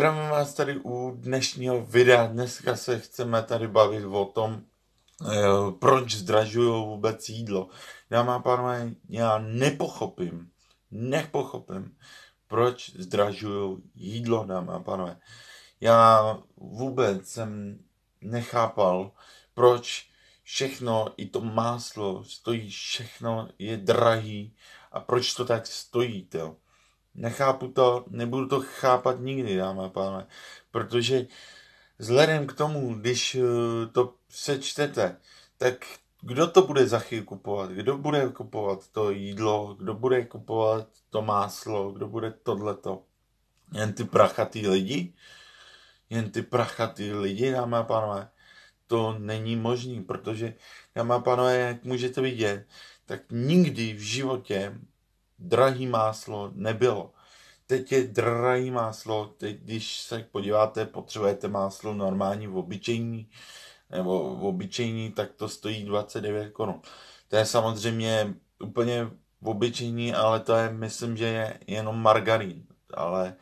Zdravím vás tady u dnešního videa. Dneska se chceme tady bavit o tom, eh, proč zdražují vůbec jídlo. Dámy a pánové, já nepochopím, nepochopím, proč zdražují jídlo, dámy a pánové. Já vůbec jsem nechápal, proč všechno, i to máslo stojí, všechno je drahý a proč to tak stojí, jo. Nechápu to, nebudu to chápat nikdy, dámy a pánové, protože vzhledem k tomu, když eh, to přečtete, tak kdo to bude za chvíli kupovat? Kdo bude kupovat to jídlo? Kdo bude kupovat to máslo? Kdo bude tohleto? Jen ty prachatý lidi? Jen ty prachatý lidi, dámy a pánové? To není možný, protože, dámy a pánové, jak můžete vidět, tak nikdy v životě drahý máslo nebylo. Teď je drahý máslo, teď když se podíváte, potřebujete máslo normální v obyčejní, nebo v obyčejní, tak to stojí 29 korun. To je samozřejmě úplně v obyčejní, ale to je, myslím, že je jenom margarín. Ale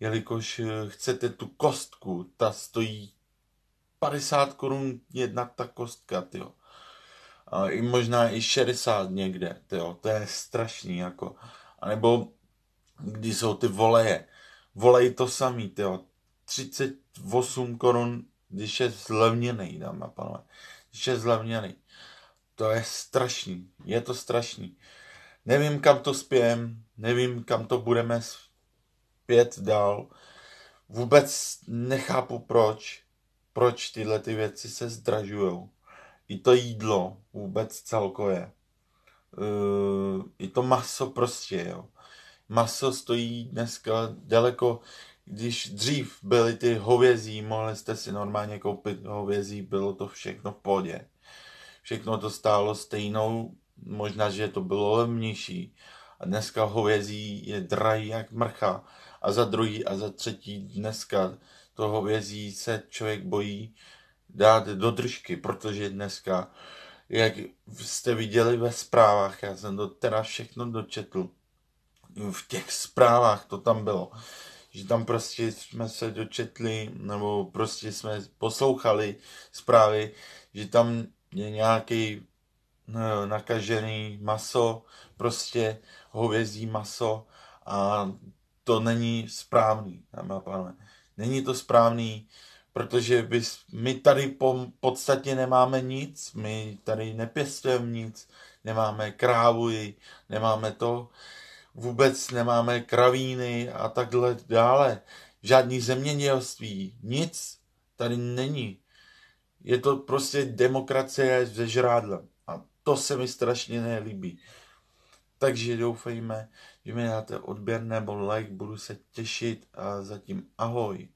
jelikož chcete tu kostku, ta stojí 50 korun jedna ta kostka, tyjo a i možná i 60 někde, tyjo, to je strašný, jako. A nebo kdy jsou ty voleje, volej to samý, tyjo, 38 korun, když je zlevněný, dám a pánové, když je zlevněný. To je strašný, je to strašný. Nevím, kam to spějem, nevím, kam to budeme zpět dál. Vůbec nechápu, proč, proč tyhle ty věci se zdražujou i to jídlo vůbec celkově, ehm, i to maso prostě, jo. Maso stojí dneska daleko, když dřív byly ty hovězí, mohli jste si normálně koupit hovězí, bylo to všechno v podě. Všechno to stálo stejnou, možná, že to bylo levnější. A dneska hovězí je drahý jak mrcha. A za druhý a za třetí dneska to hovězí se člověk bojí, dát do držky, protože dneska, jak jste viděli ve zprávách, já jsem to teda všechno dočetl, v těch zprávách to tam bylo, že tam prostě jsme se dočetli, nebo prostě jsme poslouchali zprávy, že tam je nějaký eh, nakažený maso, prostě hovězí maso a to není správný, dámy a pánové. Není to správný, protože bys, my tady po, podstatě nemáme nic, my tady nepěstujeme nic, nemáme krávu, nemáme to, vůbec nemáme kravíny a takhle dále. Žádný zemědělství, nic tady není. Je to prostě demokracie ze žrádlem a to se mi strašně nelíbí. Takže doufejme, že mi dáte odběr nebo like, budu se těšit a zatím ahoj.